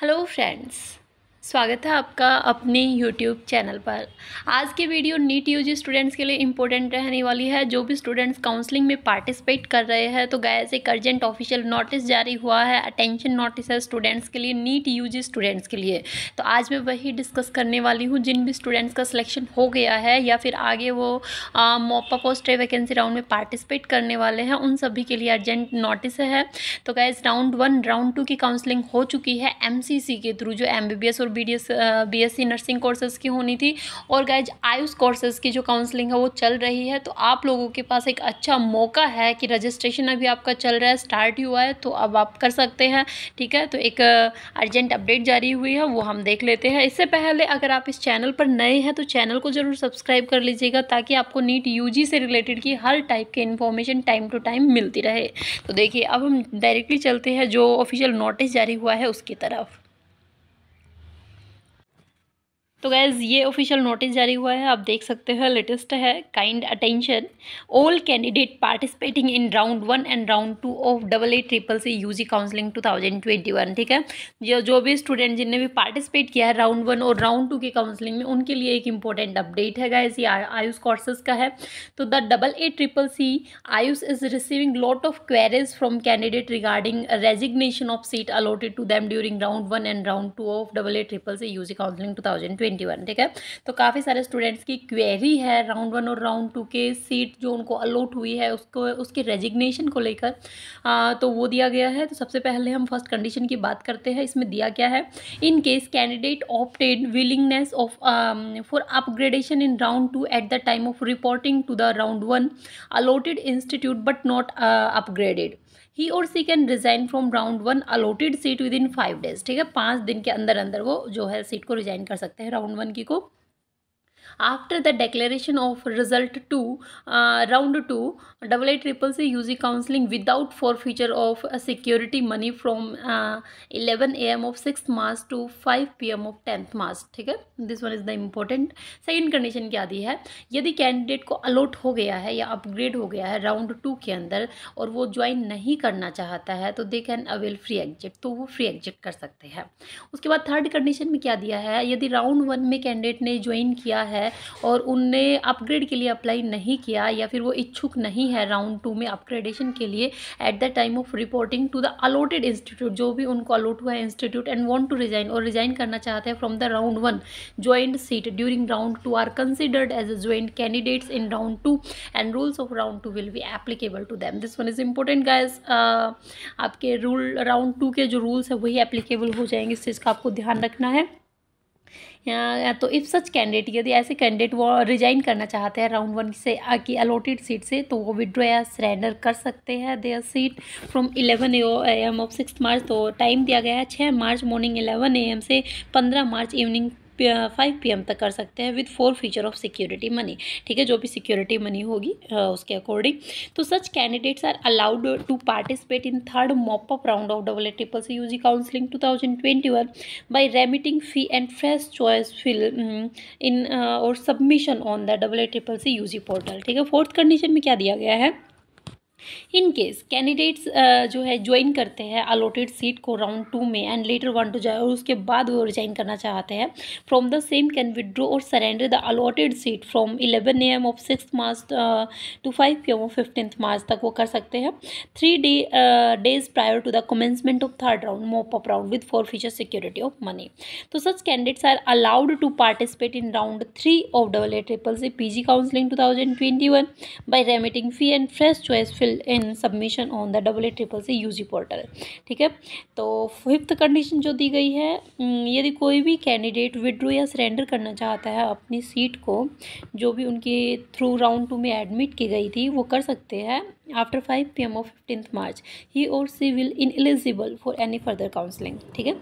Hello friends. स्वागत है आपका अपने YouTube चैनल पर आज की वीडियो नीट यू स्टूडेंट्स के लिए इम्पोर्टेंट रहने वाली है जो भी स्टूडेंट्स काउंसलिंग में पार्टिसिपेट कर रहे हैं तो गैस एक अर्जेंट ऑफिशियल नोटिस जारी हुआ है अटेंशन नोटिस है स्टूडेंट्स के लिए नीट यू स्टूडेंट्स के लिए तो आज मैं वही डिस्कस करने वाली हूँ जिन भी स्टूडेंट्स का सिलेक्शन हो गया है या फिर आगे वो मोपा पोस्ट वैकेंसी राउंड में पार्टिसिपेट करने वाले हैं उन सभी के लिए अर्जेंट नोटिस है तो guys round one round two की काउंसलिंग हो चुकी है एम के थ्रू जो एम और B D S B S C nursing courses की होनी थी और गैज आयुष कोर्सेज़ की जो काउंसलिंग है वो चल रही है तो आप लोगों के पास एक अच्छा मौका है कि रजिस्ट्रेशन अभी आपका चल रहा है स्टार्ट ही हुआ है तो अब आप कर सकते हैं ठीक है तो एक अर्जेंट अपडेट जारी हुई है वो हम देख लेते हैं इससे पहले अगर आप इस चैनल पर नए हैं तो चैनल को ज़रूर सब्सक्राइब कर लीजिएगा ताकि आपको नीट यू से रिलेटेड की हर टाइप की इन्फॉर्मेशन टाइम टू टाइम मिलती रहे तो देखिए अब हम डायरेक्टली चलते हैं जो ऑफिशियल नोटिस जारी हुआ है उसकी तरफ तो गैज़ ये ऑफिशियल नोटिस जारी हुआ है आप देख सकते हो लेटेस्ट है kind attention all candidate participating in round one and round two of double A triple C U G counselling two thousand twenty one ठीक है जो जो भी स्टूडेंट जिनने भी पार्टिसिपेट किया है राउंड वन और राउंड टू की काउंसलिंग में उनके लिए एक इंपॉर्टेंट अपडेट है गैज़ ये आयुष कोर्सेज का है तो the double A triple C Ayush is receiving lot of queries from candidate regarding resignation of seat allotted to them during round one and round two of double A triple C U G counselling two thousand twenty twenty one ठीक है तो काफ़ी सारे students की query है round one और round two के seat जो उनको अलॉट हुई है उसको उसके रेजिग्नेशन को लेकर तो वो दिया गया है तो सबसे पहले हम फर्स्ट कंडीशन की बात करते हैं इसमें दिया क्या है in case candidate opted willingness of for upgradation in round two at the time of reporting to the round one allotted institute but not upgraded He or she can resign from round one allotted seat within in five days ठीक है पाँच दिन के अंदर अंदर वो जो है सीट को रिजाइन कर सकते हैं राउंड राउंड वन की को after the of result to round two double A triple uh, round 2, AACCC UG counseling without forfeiture of uh, security money from A M of six 6th to five P M of tenth March. ठीक है this one is the important second condition क्या दी है यदि candidate को allot हो गया है या अपग्रेड हो गया है राउंड टू के अंदर और वो ज्वाइन नहीं करना चाहता है तो they can avail free exit तो वो फ्री एग्जिट कर सकते हैं उसके बाद थर्ड कंडीशन में क्या दिया है यदि राउंड वन में कैंडिडेट ने ज्वाइन किया है है और उनने अपग्रेड के लिए अप्लाई नहीं किया या फिर वो इच्छुक नहीं है राउंड टू में अपग्रेडेशन के लिए at the time of reporting to the allotted institute जो भी उनको अलोट हुआ है institute and want to resign और रिजाइन करना चाहते हैं from the round one joint seat during round two are considered as a joint candidates in round two and rules of round two will be applicable to them this one is important guys आपके rule round two के जो rules है वही applicable हो जाएंगे इस चीज़ का आपको ध्यान रखना है तो इफ़ सच कैंडिडेट यदि ऐसे कैंडिडेट वो रिजाइन करना चाहते हैं राउंड वन से की अलॉटेड सीट से तो वो विड्रो या सरेंडर कर सकते हैं their seat from eleven A M of six March तो टाइम दिया गया है छः मार्च मॉर्निंग इलेवन ए एम से पंद्रह मार्च इवनिंग फाइव पी तक कर सकते हैं with forfeiture of security money ठीक है जो भी सिक्योरिटी मनी होगी उसके अकॉर्डिंग तो such candidates are allowed to participate in third mop-up round of double A triple C U G counselling two thousand twenty one by remitting fee and fresh choice fill in और submission on the double A triple C U G portal ठीक है fourth condition में क्या दिया गया है in case candidates जो है ज्वाइन करते हैं अलॉटेड सीट को राउंड टू में एंड लेटर वन टू जाए और उसके बाद वो रिजाइन करना चाहते हैं from the same can withdraw और surrender the allotted seat from eleven A M of six March to five P M of fifteen March तक वो कर सकते हैं three day days prior to the commencement of third round mop-up round with forfeiture security of money तो such candidates are allowed to participate in round three of double A triple C P G counselling two thousand twenty one by remitting fee and fresh choice fill in submission on the double A triple C U portal ठीक है तो fifth condition जो दी गई है यदि कोई भी candidate withdraw या सरेंडर करना चाहता है अपनी सीट को जो भी उनके थ्रू राउंड टू में एडमिट की गई थी वो कर सकते हैं after five P M of fifteenth March ही और she will ineligible for any further counselling ठीक है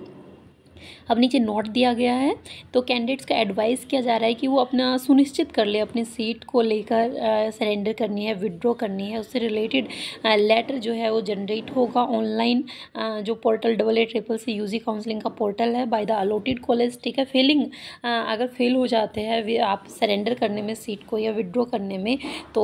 अब नीचे नोट दिया गया है तो कैंडिडेट्स का एडवाइस किया जा रहा है कि वो अपना सुनिश्चित कर ले अपनी सीट को लेकर सरेंडर करनी है विदड्रॉ करनी है उससे रिलेटेड लेटर जो है वो जनरेट होगा ऑनलाइन जो portal double A triple C U counselling का पोर्टल है बाय द अलोटेड कॉलेज ठीक है फेलिंग अगर फेल हो जाते हैं आप सरेंडर करने में सीट को या विड्रॉ करने में तो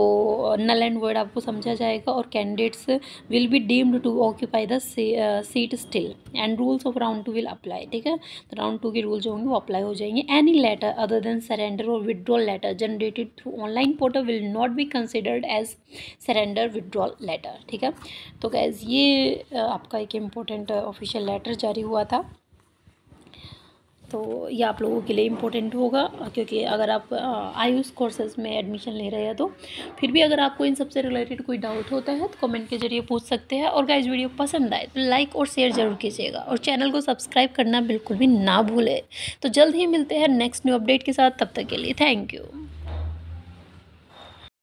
नल एंड वर्ड आपको समझा जाएगा और candidates will be deemed to occupy the seat still and rules of round two will apply ठीक ठीक है तो राउंड टू के रूल जो होंगे वो अप्लाई हो जाएंगे any letter other than surrender और withdrawal letter generated through online portal will not be considered as surrender withdrawal letter ठीक है तो गैज़ ये आपका एक इम्पोर्टेंट ऑफिशियल लेटर जारी हुआ था तो ये आप लोगों के लिए इम्पोर्टेंट होगा क्योंकि अगर आप आयुष कोर्सेज में एडमिशन ले रहे हैं तो फिर भी अगर आपको इन सब से रिलेटेड कोई डाउट होता है तो कमेंट के जरिए पूछ सकते हैं और गाइज वीडियो पसंद आए तो लाइक और शेयर ज़रूर कीजिएगा और चैनल को सब्सक्राइब करना बिल्कुल भी ना भूलें तो जल्द ही मिलते हैं नेक्स्ट न्यू अपडेट के साथ तब तक के लिए थैंक यू